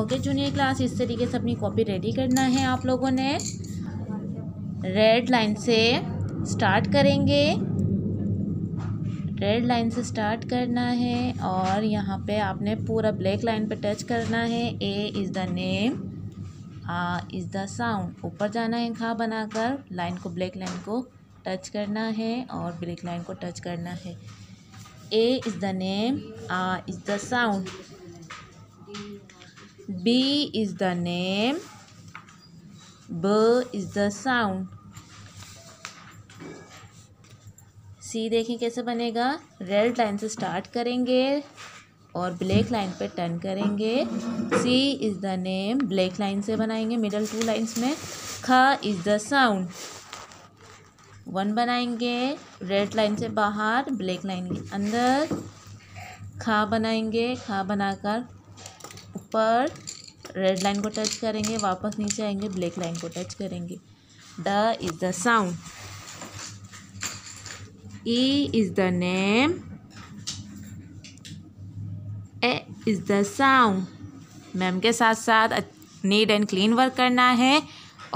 Okay junior class इस तरीके से अपनी कॉपी रेडी करना है आप लोगों ने रेड लाइन से स्टार्ट करेंगे रेड लाइन से स्टार्ट करना है और यहाँ पे आपने पूरा ब्लैक लाइन पे टच करना है ए इज़ द नेम आ इज़ द साउंड ऊपर जाना है खा बनाकर लाइन को ब्लैक लाइन को टच करना है और ब्लैक लाइन को टच करना है ए इज़ द नेम आ is the sound B is the name. B is the sound. C देखें कैसे बनेगा रेड लाइन से स्टार्ट करेंगे और ब्लैक लाइन पे टर्न करेंगे C is the name black line से बनाएंगे मिडल टू लाइन्स में ख इज़ द साउंड वन बनाएंगे रेड लाइन से बाहर ब्लैक लाइन के अंदर खा बनाएंगे खा बनाकर ऊपर रेड लाइन को टच करेंगे वापस नीचे आएंगे ब्लैक लाइन को टच करेंगे D is the sound E is the name A is the sound ma'am के साथ साथ नीट एंड क्लीन वर्क करना है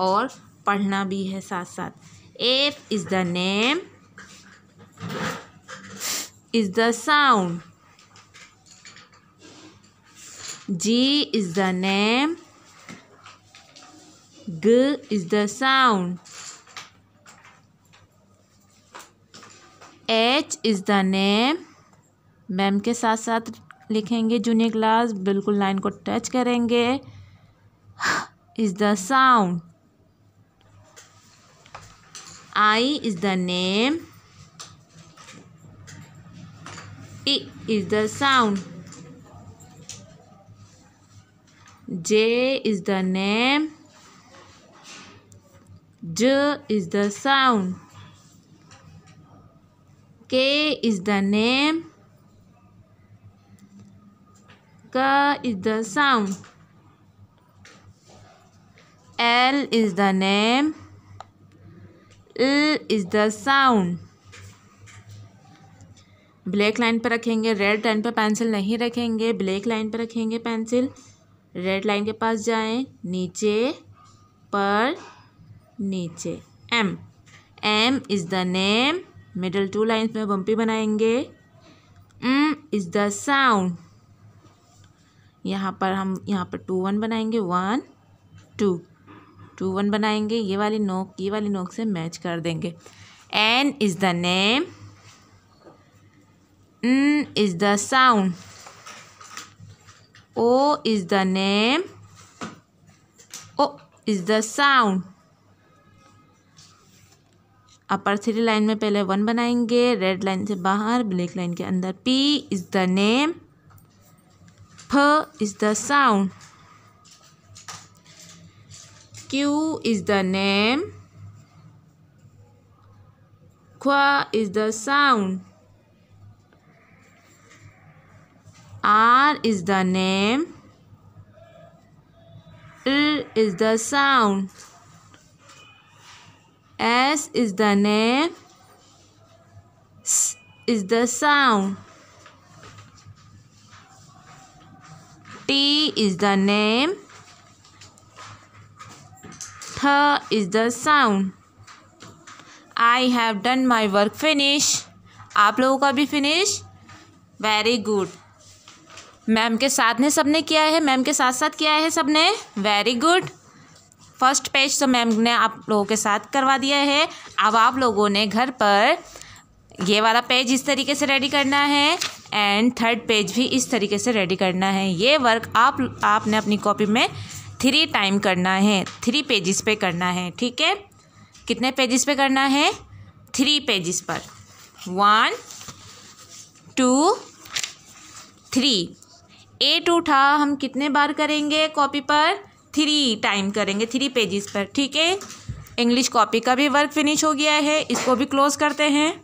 और पढ़ना भी है साथ साथ F is the name is the sound G is the name. G is the sound. H is the name. Ma'am के साथ साथ लिखेंगे जूनियर क्लास बिल्कुल लाइन को टच करेंगे is the sound I is the name is the sound J is the name. J is the sound. K is the name. K is the sound. L is the name. L is the sound. Black line पर रखेंगे red line पर pencil नहीं रखेंगे black line पर रखेंगे pencil red line के पास जाएं नीचे पर नीचे M M is the name middle two lines में बम्पी बनाएंगे एम इज़ द साउंड यहाँ पर हम यहाँ पर टू वन बनाएंगे वन टू टू वन बनाएंगे ये वाली नोक ये वाली नोक से मैच कर देंगे N is the name is the sound O is the name. O is the sound. Upper three line में पहले वन बनाएंगे रेड लाइन से बाहर ब्लैक लाइन के अंदर पी इज़ द नेम फ is the sound Q is the name ख्वा is the sound R is the name. R is the sound. S is the name. S is the sound. T is the name. Th is the sound. I have done my work finish. आप लोगों का भी finish? Very good. Ma'am के साथ ने सबने किया है मैम के साथ साथ किया है सबने वेरी गुड फर्स्ट पेज तो मैम ने आप लोगों के साथ करवा दिया है अब आप लोगों ने घर पर ये वाला पेज इस तरीके से रेडी करना है एंड थर्ड पेज भी इस तरीके से रेडी करना है ये वर्क आप आपने अपनी कॉपी में थ्री टाइम करना है थ्री पेजेस पे करना है ठीक है कितने पेजेस पे करना है थ्री पेजेस पर वन टू थ्री एट उठा हम कितने बार करेंगे कॉपी पर थ्री टाइम करेंगे थ्री पेजेस पर ठीक है इंग्लिश कॉपी का भी वर्क फिनिश हो गया है इसको भी क्लोज करते हैं